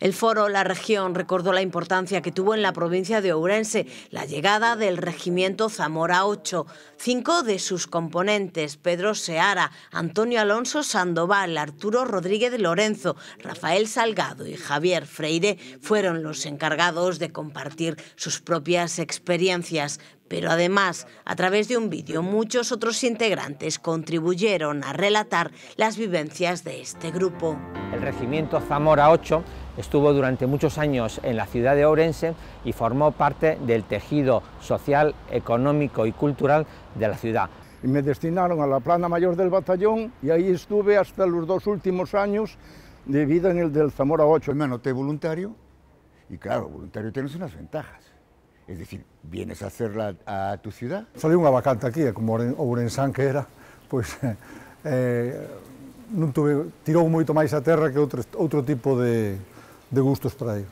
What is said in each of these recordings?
El foro La Región recordó la importancia que tuvo en la provincia de Ourense la llegada del regimiento Zamora 8. Cinco de sus componentes, Pedro Seara, Antonio Alonso Sandoval, Arturo Rodríguez Lorenzo, Rafael Salgado y Javier Freire, fueron los encargados de compartir sus propias experiencias. Pero además, a través de un vídeo, muchos otros integrantes contribuyeron a relatar las vivencias de este grupo. El regimiento Zamora 8 Estuvo durante muchos años en la ciudad de Ourense y formó parte del tejido social, económico y cultural de la ciudad. Y me destinaron a la plana mayor del batallón y ahí estuve hasta los dos últimos años de vida en el del Zamora 8. Me anoté voluntario y claro, voluntario tienes unas ventajas. Es decir, vienes a hacerla a tu ciudad. Salió una vacante aquí, como Ourensán que era, pues eh, non tuve, tirou moito máis a terra que otro outro tipo de, de gustos para ellos".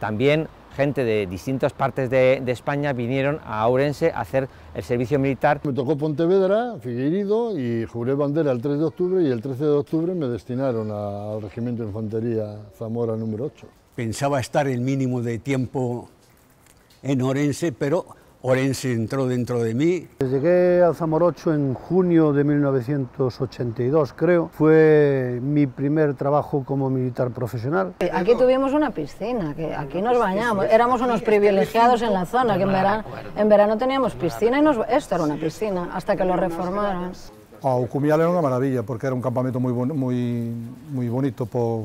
También gente de distintas partes de, España vinieron a Ourense a hacer el servicio militar. Me tocó Pontevedra, Figueirido... y juré bandera el 3 de octubre y el 13 de octubre me destinaron al Regimiento de Infantería Zamora número 8. Pensaba estar el mínimo de tiempo en Orense, pero Orense entró dentro de mí. Llegué al Zamorocho en junio de 1982, creo. Fue mi primer trabajo como militar profesional. Eh, aquí tuvimos una piscina, que aquí nos bañamos. Éramos unos privilegiados en la zona, que en verano, en verano teníamos piscina y nos, esto era una piscina, hasta que lo reformaron. A ah, Ocumial era una maravilla, porque era un campamento muy, muy, muy bonito. Por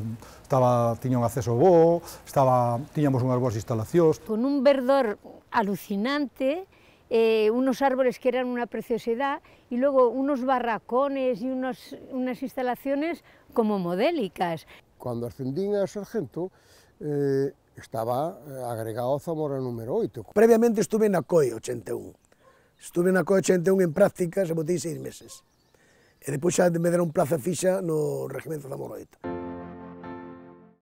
estaba, tiña un acceso bo, estaba, tiñamos unhas boas instalacións. Con un verdor alucinante, eh, unos árboles que eran unha preciosidad e logo unos barracones e unos, unas instalaciones como modélicas. Cando ascendín a sargento, eh, estaba eh, agregado Zamora número 8. Previamente estuve na COE 81. Estuve na COE 81 en prácticas se botei seis meses. E depois xa me deron plaza fixa no regimento Zamora 8.